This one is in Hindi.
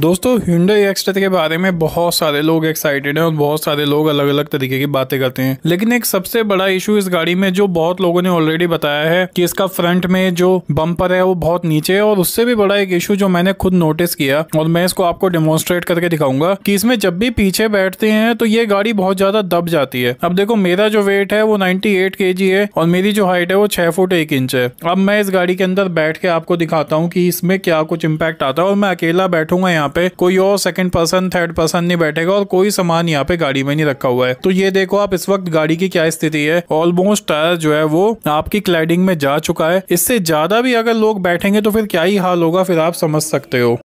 दोस्तों हिंडो एक्सटेट के बारे में बहुत सारे लोग एक्साइटेड हैं और बहुत सारे लोग अलग अलग तरीके की बातें करते हैं लेकिन एक सबसे बड़ा इशू इस गाड़ी में जो बहुत लोगों ने ऑलरेडी बताया है कि इसका फ्रंट में जो बम्पर है वो बहुत नीचे है और उससे भी बड़ा एक इशू जो मैंने खुद नोटिस किया और मैं इसको आपको डेमोन्स्ट्रेट करके दिखाऊंगा कि इसमें जब भी पीछे बैठते हैं तो ये गाड़ी बहुत ज्यादा दब जाती है अब देखो मेरा जो वेट है वो नाइनटी एट है और मेरी जो हाइट है वो छह फुट एक इंच है अब मैं इस गाड़ी के अंदर बैठ के आपको दिखाता हूँ की इसमें क्या कुछ इम्पैक्ट आता है और मैं अकेला बैठूंगा यहाँ यहाँ पे कोई और सेकंड पर्सन थर्ड पर्सन नहीं बैठेगा और कोई सामान यहाँ पे गाड़ी में नहीं रखा हुआ है तो ये देखो आप इस वक्त गाड़ी की क्या स्थिति है ऑलमोस्ट टायर जो है वो आपकी क्लाइडिंग में जा चुका है इससे ज्यादा भी अगर लोग बैठेंगे तो फिर क्या ही हाल होगा फिर आप समझ सकते हो